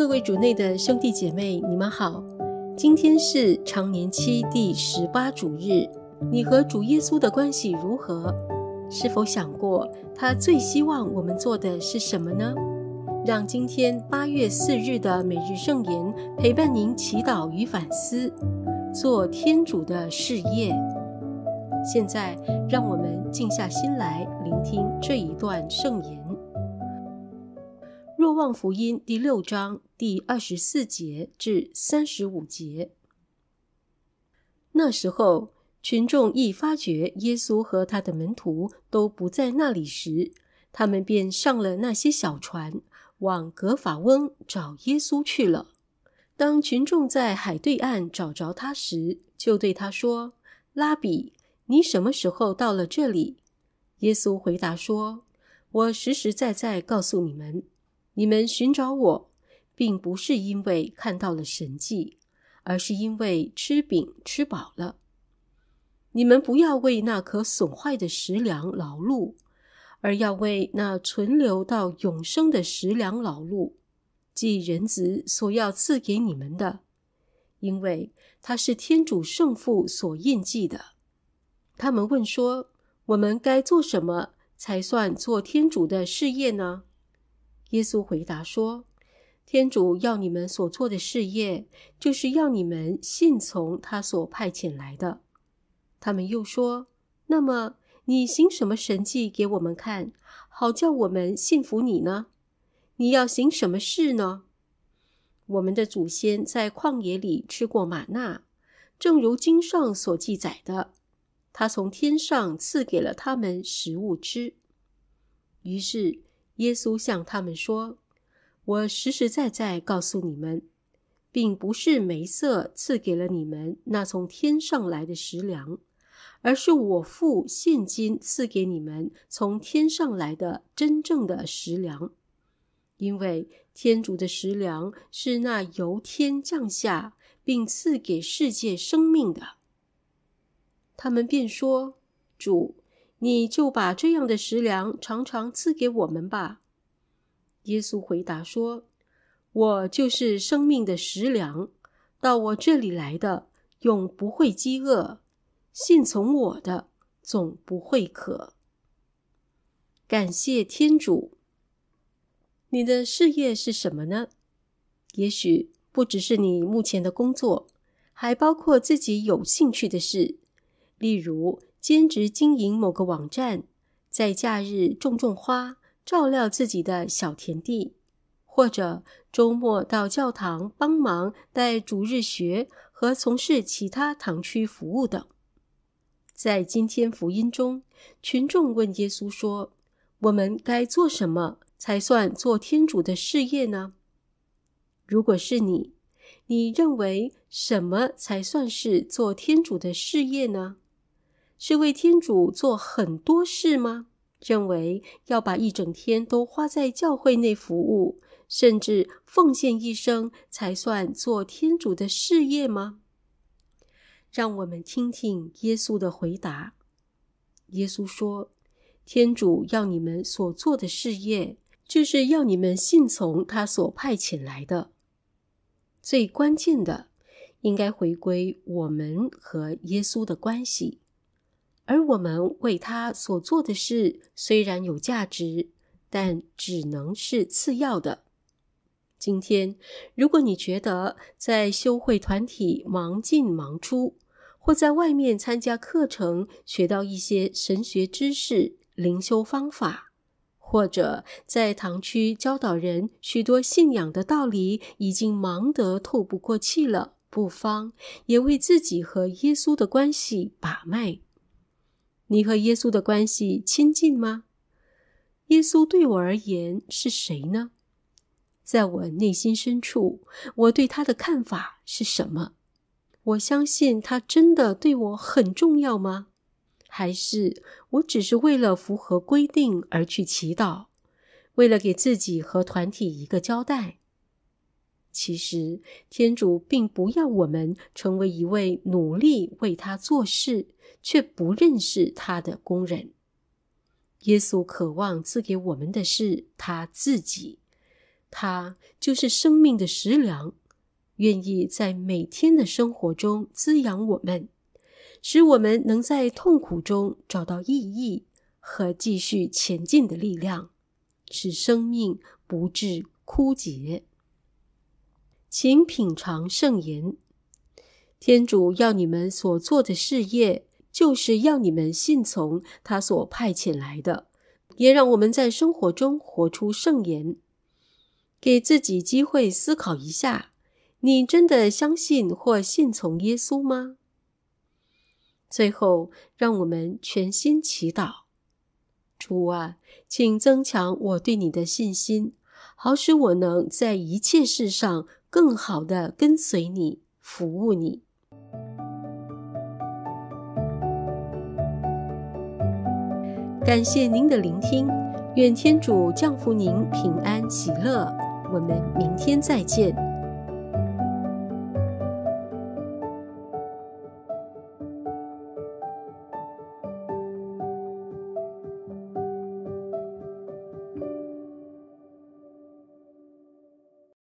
各位主内的兄弟姐妹，你们好。今天是常年期第十八主日。你和主耶稣的关系如何？是否想过他最希望我们做的是什么呢？让今天八月四日的每日圣言陪伴您祈祷与反思，做天主的事业。现在，让我们静下心来聆听这一段圣言。若望福音第六章第二十四节至三十五节。那时候，群众一发觉耶稣和他的门徒都不在那里时，他们便上了那些小船，往格法翁找耶稣去了。当群众在海对岸找着他时，就对他说：“拉比，你什么时候到了这里？”耶稣回答说：“我实实在在告诉你们。”你们寻找我，并不是因为看到了神迹，而是因为吃饼吃饱了。你们不要为那可损坏的食粮劳碌，而要为那存留到永生的食粮劳碌，即人子所要赐给你们的，因为他是天主圣父所印记的。他们问说：我们该做什么才算做天主的事业呢？耶稣回答说：“天主要你们所做的事业，就是要你们信从他所派遣来的。”他们又说：“那么你行什么神迹给我们看，好叫我们信服你呢？你要行什么事呢？我们的祖先在旷野里吃过玛纳，正如经上所记载的，他从天上赐给了他们食物吃。于是。”耶稣向他们说：“我实实在在告诉你们，并不是梅瑟赐给了你们那从天上来的食粮，而是我父现今赐给你们从天上来的真正的食粮。因为天主的食粮是那由天降下并赐给世界生命的。”他们便说：“主。”你就把这样的食粮常常赐给我们吧。耶稣回答说：“我就是生命的食粮，到我这里来的永不会饥饿，信从我的总不会渴。”感谢天主。你的事业是什么呢？也许不只是你目前的工作，还包括自己有兴趣的事，例如。兼职经营某个网站，在假日种种花，照料自己的小田地，或者周末到教堂帮忙带主日学和从事其他堂区服务等。在今天福音中，群众问耶稣说：“我们该做什么才算做天主的事业呢？”如果是你，你认为什么才算是做天主的事业呢？是为天主做很多事吗？认为要把一整天都花在教会内服务，甚至奉献一生才算做天主的事业吗？让我们听听耶稣的回答。耶稣说：“天主要你们所做的事业，就是要你们信从他所派遣来的。最关键的，应该回归我们和耶稣的关系。”而我们为他所做的事虽然有价值，但只能是次要的。今天，如果你觉得在修会团体忙进忙出，或在外面参加课程学到一些神学知识、灵修方法，或者在堂区教导人许多信仰的道理，已经忙得透不过气了，不妨也为自己和耶稣的关系把脉。你和耶稣的关系亲近吗？耶稣对我而言是谁呢？在我内心深处，我对他的看法是什么？我相信他真的对我很重要吗？还是我只是为了符合规定而去祈祷，为了给自己和团体一个交代？其实，天主并不要我们成为一位努力为他做事却不认识他的工人。耶稣渴望赐给我们的，是他自己，他就是生命的食粮，愿意在每天的生活中滋养我们，使我们能在痛苦中找到意义和继续前进的力量，使生命不至枯竭。请品尝圣言，天主要你们所做的事业，就是要你们信从他所派遣来的，也让我们在生活中活出圣言。给自己机会思考一下，你真的相信或信从耶稣吗？最后，让我们全心祈祷：主啊，请增强我对你的信心。好使我能在一切事上更好的跟随你、服务你。感谢您的聆听，愿天主降福您，平安喜乐。我们明天再见。